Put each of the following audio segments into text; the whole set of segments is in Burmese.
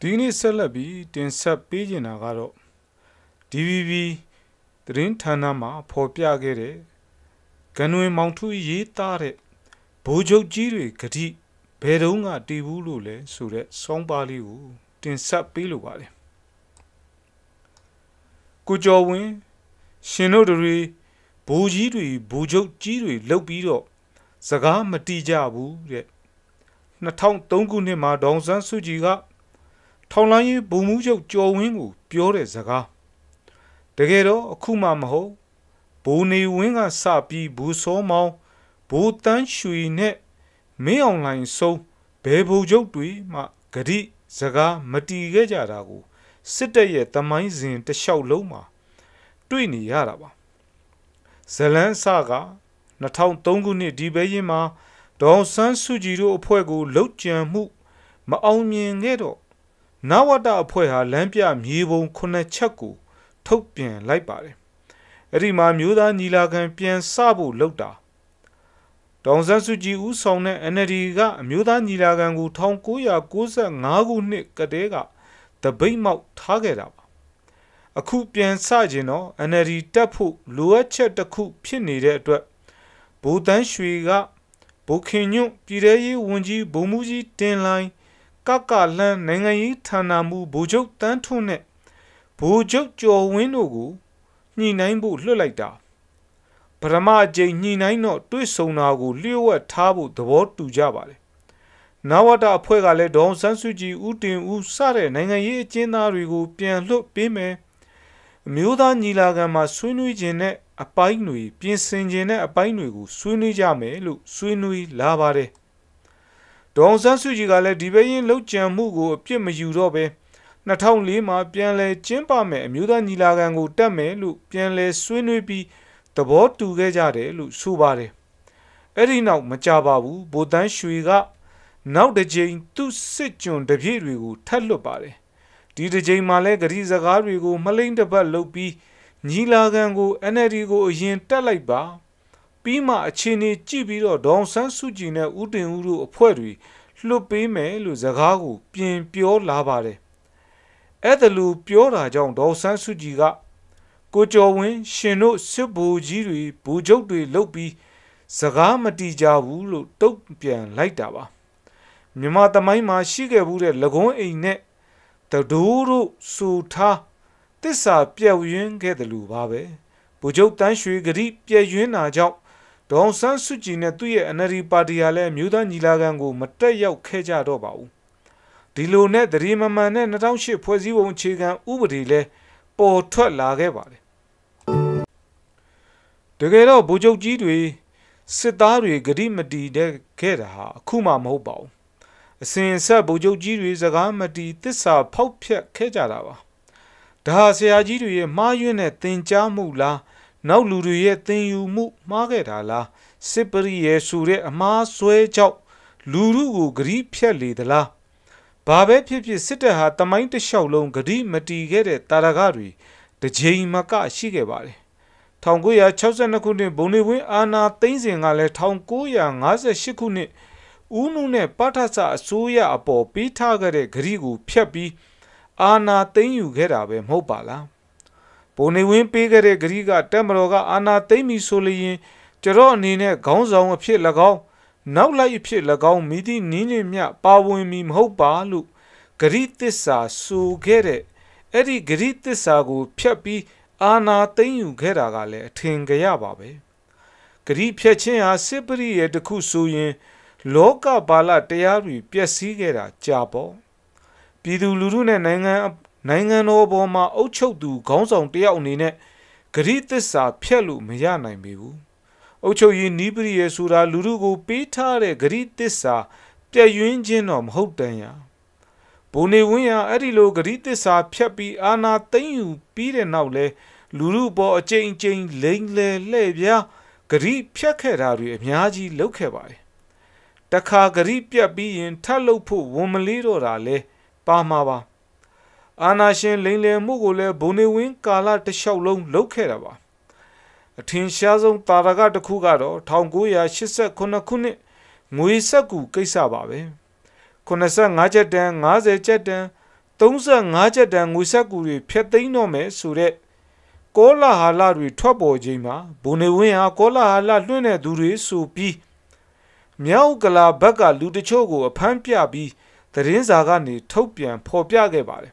ဒီနေ့ဆက်လက်ပြီးတင်ဆက်ပေးချင်တာကတော့ DVB သတင်းဌာနမှာဖော်ပြခဲ့တဲ့ဂန်ဝင်မောင်ထူးရေးသားတဲ့ဘိုးချုပ်ကြီးတွေဂတိဘယ်တုန်းကတည်ဘူးလို့လဲဆိုတဲ့စောင်းပါးလေးကိုတင်ဆက်ပေးလိုပါတယ်ကိုကျော်ဝင်းရှင်တို့တွေဘူကြီးတွေဘူချုပ်ကြီးတွေလှုပ်ပြီးတော့စကားမတီးကြဘူးတဲ့2003ခုနှစ်မှာဒေါန်ဆန်းစုကြည်ကထောင်လိုင်းရေးဘုံမှုချုပ်ကျော်ဝင်းကိုပြောတဲ့စကားတကယ်တော့အခုမှမဟုတ်ဘူနေဝင်းကစပြီးဘူစောမောင်ဘူတန်းရွှေနဲ့မင်းအောင်လှိုင်ဆုံးဘဲဘုံချုပ်တွေမှဂရိစကားမတီးခဲ့ကြတာကိုစစ်တပ်ရဲ့တမိုင်းစဉ်တလျှောက်လုံးမှာ တွေ့နေရတာပါဇလန်းဆက2003ခုနှစ်ဒီဘဲရင်မှာဒေါ်ဆန်းစုကြည်တို့အဖွဲ့ကိုလှုပ်ကြံမှု မအောင်မြင်ခဲ့တော့နဝတအဖွဲ့ဟာလမ်းပြမြေပုံ9ချက်ကိုထုတ်ပြန်လိုက်ပါတယ်အဲ့ဒီမှာမျိုးသားညီလာခံပြန်စဖို့လှုပ်တာဒေါ်ဆန်းစုကြည်ဦးဆောင်တဲ့ NLD ကအမျိုးသားညီလာခံကို1995ခုနှစ်ကတည်းကတပိတ်မောက်ထားခဲ့တာပါအခုပြန်ဆကျင်တော့ NLD တက်ဖို့လိုအပ်ချက်တစ်ခု ဖြစ်နေတဲ့အတွက်ဗိုလ်တန်းရွှေကဗိုလ်ခင်ညွန့်ပြည်ထရေးဝန်ကြီးဗိုလ်မှူးကြီးတင်လိုင်းကကလန်းနိုင်ငံရေးဌာနမှူးဗိုလ်ချုပ်တန်းထွန်းနဲ့ဗိုလ်ချုပ်ကျော်ဝင်းတို့ကိုညှိနှိုင်းဖို့လွှတ်လိုက်တာပထမအကြိမ်ညှိနှိုင်းတော့တွေးဆုံတာကိုလျှို့ဝှက်ထားဖို့သဘောတူကြပါတယ်နဝတအဖွဲ့ကလည်းဒေါန်ဆန်းစုကြည်ဦးတင်ဦးစတဲ့နိုင်ငံရေးအကျဉ်းသားတွေကို ပြန်လွှတ်ပေးမယ်အမျိုးသားညီလာခံမှာဆွေးနွေးခြင်းနဲ့အပိုင်းတွေပြင်ဆင်ခြင်းနဲ့အပိုင်းတွေကိုဆွေးနွေးကြမယ်လို့ဆွေးနွေးလာပါတယ်။ဒေါအောင်ဆန်းစုကြည်ကလည်းဒီဘက်ရင်လှုပ်ကြံမှုကိုအပြစ်မယူတော့ပဲ2004မှာပြန်လည်ကျင်းပမယ်အမျိုးသားညီလာခံကိုတက်မယ်လို့ပြန်လည်ဆွေးနွေးပြီးသဘောတူခဲ့ကြတယ်လို့ဆိုပါတယ်။အဲ့ဒီနောက်မကြပါဘူးဗိုလ်တန်းရွှေကနောက်တစ်ကြိမ်သူ့စစ်ကြွန်တပြည့်တွေကိုထတ်လွတ်ပါတယ်ဒီတစ်ချိန်မှာလဲဂရီစကားတွေကို မလိမ့်တပတ် လုပ်ပြီးညီလာခံကို NLD ကိုအရင် တက်လိုက်ပါပြီးမှအခြေအနေကြည့်ပြီးတော့ဒေါန်ဆန်းစုကြည်နဲ့ဦးတင်ဦးတို့အဖွဲ့တွေလွတ်ပေးမယ်လို့စကားကို ပြင်ပြောလာပါတယ်အဲ့ဒါလို့ပြောတာကြောင့်ဒေါန်ဆန်းစုကြည်ကကိုကျော်ဝင်းရှင်တို့စစ်ဘူကြီးတွေဘူချုပ်တွေလုတ်ပြီးစကားမတီးကြဘူးလို့တုတ်ပြန်လိုက်တာပါမြမသမိုင်းမှာရှိခဲ့ဘူးတဲ့လကုံးအိမ်နဲ့တဒိုးတို့စူထားတစ္ဆာပြက်ယွင်းခဲ့တယ်လို့ပါပဲဗိုလ်ချုပ်တန်းရွှေဂရီပြက်ယွင်းတာကြောင့်ဒေါန်ဆန်းစုကြည်နဲ့သူ့ရဲ့ NLD ပါတီကလည်းမြို့သားညီလာခံကို မတက်ရောက်ခဲ့ကြတော့ပါဘူးဒီလိုနဲ့တရီမမှန်နဲ့2008ဖွဲ့စည်းပုံအခြေခံဥပဒေလဲပေါ်ထွက်လာခဲ့ပါတယ်တကယ်တော့ဗိုလ်ချုပ်ကြီးတွေစစ်သားတွေဂရီမတီတဲ့ခဲ့တာဟာအခုမှမဟုတ်ပါဘူးအစဉ်ဆက်ဗိုလ်ချုပ်ကြီးတွေစကားမတီးတစ္ဆာဖောက်ဖြက်ခဲ့ကြတာပါဒါဟာဆရာကြီးတွေရဲ့မှားယွင်းတဲ့သင်ကြားမှုလားနောက်လူတွေရဲ့သင်ယူမှုမှားခဲ့တာလားစစ်ပရိယေဆိုတဲ့အမားဆွဲကြောက်လူလူကိုဂရီးဖြက်လေသလားဘာပဲဖြစ်ဖြစ်စစ်တပ်ဟာတမိုင်းတစ်လျှောက်လုံးဂရီးမတီခဲ့တဲ့တာရကတွေတချိန်မကရှိခဲ့ပါတယ်1962ခုနှစ်ဘုံနေဝင်းအာနာသိန်းစင်ကလည်း1958ခုနှစ်ဦးနုနဲ့ပထဆအစိုးရအပေါ်ပေးထားခဲ့တဲ့ဂရီကိုဖျက်ပြီးအာဏာသိမ်းယူခဲ့တာပဲမဟုတ်ပါလားဗိုလ်နေဝင်းပေးခဲ့တဲ့ဂရီကတက်မတော်ကအာဏာသိမ်းပြီဆိုလျင်ကျတော့အနေနဲ့ခေါင်းဆောင်အဖြစ်၎င်းနောက်လိုက်အဖြစ်၎င်းမိသည့်နင်းနေမြပါဝင်မီမဟုတ်ပါလို့ဂရီတစ္ဆာဆိုခဲ့တဲ့အဲ့ဒီဂရီတစ္ဆာကိုဖျက်ပြီးအာနာသိမ့်ယူခဲ့တာကလည်းအထင်ကြရပါပဲဂရီဖျက်ခြင်းဟာစစ်ပရိရဲ့တခုဆိုရင်လောကဘာလတရားတွေပျက်စီးခဲ့တာကြာပေါ့ပြည်သူလူထုနဲ့နိုင်ငံနိုင်ငံတော်ပေါ်မှာအုပ်ချုပ်သူခေါင်းဆောင်တယောက်အနေနဲ့ဂရိသစ္စာဖျက်လို့မရနိုင်ပေဘူးအုပ်ချုပ်ရေးနီးပရိယေဆိုတာလူထုကိုပေးထားတဲ့ဂရိသစ္စာပြည့်ယွင်းခြင်းတော့မဟုတ်တန်ရာဘုံနေဝင်းရအဲ့ဒီလိုဂရိသစ္စာဖျက်ပြီးအာနာသိမ့်ယူပြီးတဲ့နောက်လဲလူထုပေါ်အကြိမ်ကြိမ်လိမ့်လေလှဲ့ပြားဂရိဖျက်ခဲ့တာတွေအများကြီးလုပ်ခဲ့ပါတယ်တခါဂရိပြတ်ပြီးရင်ထပ်လုပ်ဖို့ဝန်မလေးတော့တာလဲပါမှာပါ အာနာရှင်လိန်လယ်မှုကိုလည်းဘုံနေဝင်းကာလတလျှောက်လုံးလုပ်ခဲ့တာပါအထင်ရှားဆုံးတာရကတစ်ခုကတော့1989ခုနှစ်ငွေဆက်ကူကိစ္စပါပဲ85ချက်တန်50ချက်တန်35ချက်တန်ငွေဆက်ကူတွေဖျက်သိမ်းတော့မယ်ဆိုတော့ကောလာဟာလတွေထွက်ပေါ်ခြင်းမှာဘုံနေဝင်းဟာကောလာဟာလလွှင့်တဲ့သူတွေဆိုပြီးမြောက်ကလာဘက်ကလူတချို့ကိုအဖမ်းပြပြီး သတင်းစာကနေထုတ်ပြန်ဖော်ပြခဲ့ပါတယ်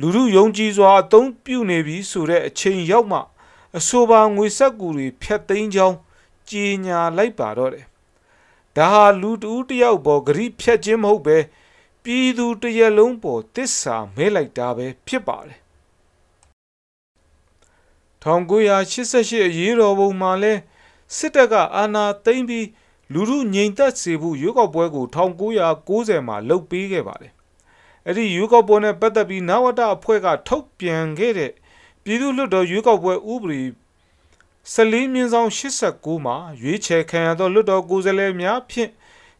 လူလူယုံကြည်စွာအသုံးပြုနေပြီဆိုတဲ့အချိန်ရောက်မှအဆိုပါငွေဆက်ကူတွေဖြတ်သိမ်းကြောင်းကြေညာလိုက်ပါတော့တယ်ဒါဟာလူတူးတယောက်ပေါ်ဂရိဖြတ်ခြင်းမဟုတ်ပဲပြည်သူတရက်လုံးပေါ်တစ္ဆာမဲလိုက်တာပဲဖြစ်ပါတယ်1988အရေးတော်ပုံမှာလဲစစ်တပ်ကအာဏာသိမ်းပြီးလူမှုငြိမ်သက်စေဖို့ရွေးကောက်ပွဲကို1990မှာလုပ်ပေးခဲ့ပါတယ်။အဲ့ဒီရွေးကောက်ပွဲနဲ့ပတ်သက်ပြီးနဝတအဖွဲ့ကထုတ်ပြန်ခဲ့တဲ့ပြည်သူ့လွှတ်တော်ရွေးကောက်ပွဲဥပဒေ14မြင်းဆောင်89မှာရွေးချယ်ခံရသောလွှတ်တော်ကိုယ်စားလှယ်များဖြင့်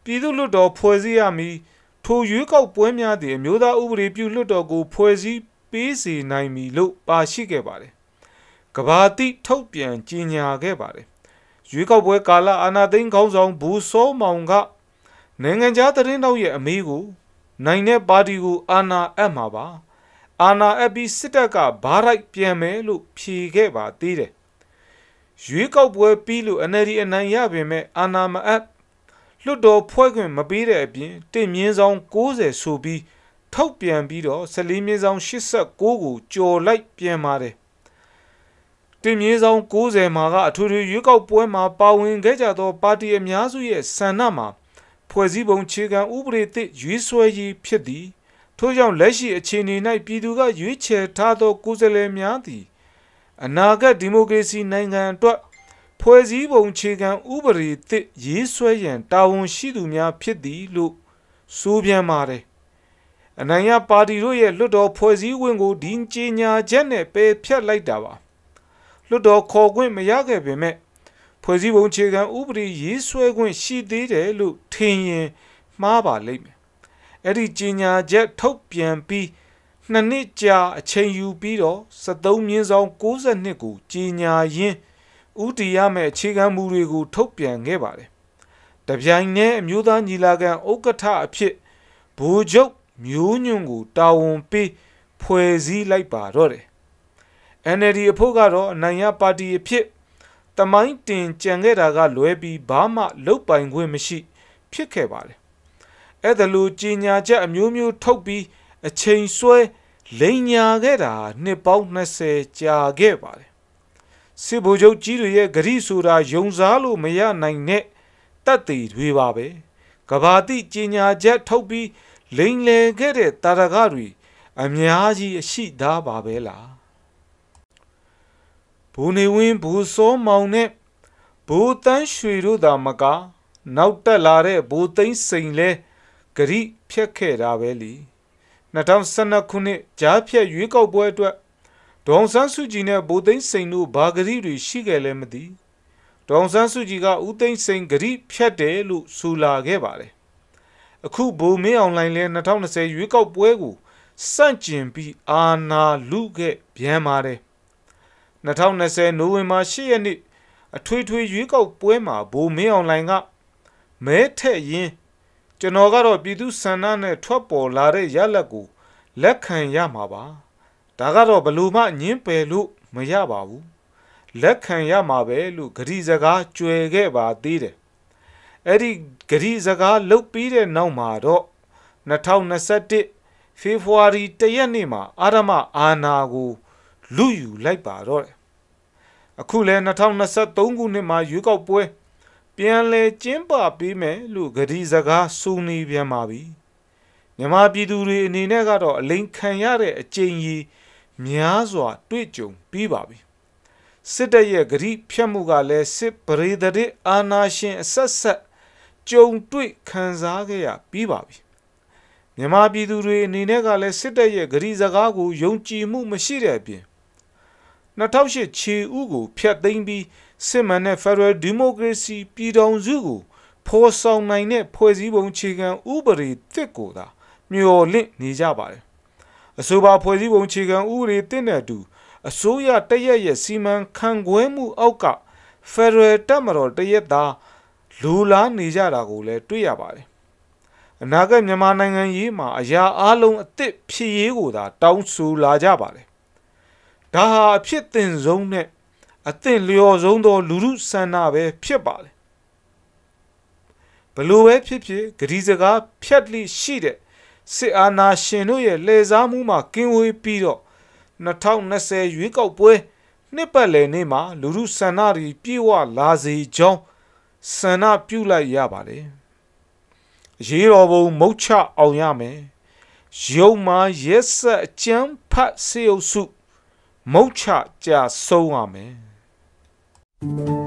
ပြည်သူ့လွှတ်တော်ဖွဲ့စည်းရမည်ထိုရွေးကောက်ပွဲများသည်အမျိုးသားဥပဒေပြုလွှတ်တော်ကိုဖွဲ့စည်းပေးစေနိုင်မည်လို့ပါရှိခဲ့ပါတယ်။ကဘာတိထုတ်ပြန်ကြေညာခဲ့ပါတယ်။ရွေးကောက်ပွဲကာလအာဏာသိမ်းခေါင်းဆောင်ဘူစောမောင်ကနိုင်ငံခြားသတင်းတောက်ရဲ့အမေးကို နိုင်တဲ့ပါတီကို အာဏာအပ်မှာပါ အာဏာအပ်ပြီးစစ်တပ်ကဘာလိုက်ပြန်မယ်လို့ဖြေခဲ့ပါသေးတယ်ရွေးကောက်ပွဲပြီးလို့ NLD အနိုင်ရပေမဲ့အာဏာမအပ်လွတ်တော်ဖွဲ့ခွင့်မပေးတဲ့အပြင်တင့်မြင့်ဆောင်60ဆိုပြီးထောက်ပြန်ပြီးတော့14မြင့်ဆောင်89ကိုကြော်လိုက်ပြန်ပါတယ်တင်မြင့်ဆောင်90မှာကအထွေထွေရွေးကောက်ပွဲမှာပါဝင်ခဲ့ကြသော ပါတီအများစုရဲ့ဆန္ဒမှာဖွဲ့စည်းပုံခြေခံဥပဒေသစ်ရွေးဆွဲရေးဖြစ်သည်ထို့ကြောင့်လက်ရှိအခြေအနေ၌ပြည်သူကရွေးချယ်ထားသောကိုယ်စားလှယ်များသည် အနာဂတ်ဒီမိုကရေစီနိုင်ငံအတွက် ဖွဲ့စည်းပုံခြေခံဥပဒေသစ်ရေးဆွဲရန်တာဝန်ရှိသူများဖြစ်သည်လို့ဆိုပြန်ပါတယ်အနိုင်ရပါတီတို့ရဲ့လွတ်တော်ဖွဲ့စည်းဝင်ကိုဒီကြေညာချက်နဲ့ပယ်ဖျက်လိုက်တာပါလွတ်တော်ခေါ်ခွင့်မရခဲ့ပေမဲ့ဖွဲ့စည်းပုံခြေခံဥပဒေရေးဆွဲခွင့်ရှိသေးတယ်လို့ထင်ရင်မှားပါလိမ့်မယ်။အဲ့ဒီကြေညာချက်ထုတ်ပြန်ပြီးနှစ်နှစ်ကြာအချိန်ယူပြီးတော့73မြင်းဆောင်62ကိုကြေညာရင်းဥတီရမဲ့အခြေခံမူတွေကို ထုတ်ပြန်ခဲ့ပါတယ်။တပြိုင်တည်းအမျိုးသားညီလာခံဥက္ကဋ္ဌအဖြစ်ဗိုလ်ချုပ်မျိုးညွန့်ကိုတာဝန်ပေးဖွဲ့စည်းလိုက်ပါတော့တယ် NLD အဖို့ကတော့အနိုင်ရပါတီအဖြစ်တမိုင်းတင်ကြံခဲ့တာက လွဲပြီးဘာမှလုပ်ပိုင်ခွင့်မရှိဖြစ်ခဲ့ပါတယ်။အဲ့ဒါလိုကြီးညာချက်အမျိုးမျိုးထုတ်ပြီးအချိန်ဆွဲ လိန်ညာခဲ့တာ နှစ်ပေါင်း20ကြာခဲ့ပါတယ်။စစ်ဘိုလ်ချုပ်ကြီးတွေရဲ့ဂရီဆိုတာယုံစားလို့မရနိုင်တဲ့တပ်တွေတွေပါပဲ။ကဘာတိကြီးညာချက်ထုတ်ပြီးလိန်လေခဲ့တဲ့တာရကတွေအများကြီးအရှိသားပါပဲလား။ဘူနေဝင်းဘူစိုးမောင်နဲ့ဘူတန်းရွှေတို့သာမက နောက်တက်လာတဲ့ဘူသိန်းစိန်လဲဂရိဖြက်ခဲ့တာပဲလ ी2012 ခုနှစ်ကြားဖြက်ရွေးကောက်ပွဲအတွက်ဒေါန်ဆန်းစုကြည်နဲ့ဘူသိန်းစိန်တို့ဘာဂရိတွေရှိခဲ့လဲမသိဒေါန်ဆန်းစုကြည်ကဦးသိန်းစိန်ဂရိဖြက်တယ်လို့ဆိုလာခဲ့ပါတယ်အခုဘိုမင်းအောင်လိုင်းလဲ2020ရွေးကောက်ပွဲကိုစန့်ကျင်ပြီးအာနာလူခဲ့ပြန်ပါတယ်2020နိုဝင်ဘာ10ရက်နေ့အထွေထွေရွေးကောက်ပွဲမှာဗိုလ်မင်းအောင်လှိုင်ကမဲထက်ရင်ကျွန်တော်ကတော့ပြည်သူဆန္ဒနဲ့ထွက်ပေါ်လာတဲ့ရလက်ကိုလက်ခံရမှာပါဒါကတော့ဘလို့မှငင်းပယ်လို့မရပါဘူးလက်ခံရမှာပဲလို့ဂရီစကားကြွယ်ခဲ့ပါသေးတယ်အဲ့ဒီဂရီစကားလုတ်ပြီးတဲ့နောက်မှာတော့2021ဖေဖော်ဝါရီ1ရက်နေ့မှာအာရမအာနာကိုလူယူလိုက်ပါတော့တယ်အခုလဲ2023ခုနှစ်မှာရွေးကောက်ပွဲ ပြန်လဲကျင်းပပေးမယ်လို့ဂတိစကားစုံနေပြန်ပါပြီမြန်မာပြည်သူတွေအနေနဲ့ကတော့အလိန်ခံရတဲ့အကြိမ်ကြီးများစွာ တွေ့ကြုံပြီးပါပြီစစ်တပ်ရဲ့ဂတိဖြတ်မှုကလည်းစစ်ပရိသတ်အာဏာရှင်အဆက်ဆက်ကြုံတွေ့ခံစားခဲ့ရပြီးပါပြီမြန်မာပြည်သူတွေအနေနဲ့ကလည်းစစ်တပ်ရဲ့ဂတိစကားကိုယုံကြည်မှုမရှိတဲ့အပြင်2008ခြေဥကိုဖျက်သိမ်းပြီးစစ်မှန်တဲ့ Federal Democracy ပြည်ထောင်စုကိုဖော်ဆောင်နိုင်တဲ့ဖွဲ့စည်းပုံခြေခံဥပဒေတစ်ကိုသာ မျှော်လင့်နေကြပါတယ်။အဆိုပါဖွဲ့စည်းပုံခြေခံဥပဒေတစ်နဲ့အတူအစိုးရတရက်ရဲ့စီမံခန့်ခွဲမှုအောက်က Federal တပ်မတော်တရက်သားလိုလားနေကြတာကိုလည်းတွေ့ရပါတယ်။အနာဂတ်မြန်မာနိုင်ငံရေးမှာ အရာအလုံးအသစ်ဖြစ်ရေးကိုသာတောင်းဆိုလာကြပါတယ်ဒါဟာအဖြစ်တင်ဆုံးနဲ့အသင့်လျော်ဆုံးသောလူမှုဆန္ဒပဲဖြစ်ပါလေဘလို့ပဲဖြစ်ဖြစ်ဂတိစကားဖြတ်လိရှိတဲ့စစ်အာဏာရှင်တို့ရဲ့လှည့်စားမှုမှာကင်းဝေးပြီးတော့2020ရွေးကောက်ပွဲနှစ်ပတ်လည်နေ့မှာလူမှုဆန္ဒတွေပြည့်ဝလာစေကြောင်းဆန္ဒပြုလိုက်ရပါလေရေးတော်ပုံမုတ်ချအောင်ရမယ်ရုံမှာရက်ဆက်အကျန်းဖတ်စေုပ်စုမုတ်ချကြဆုံးရမယ်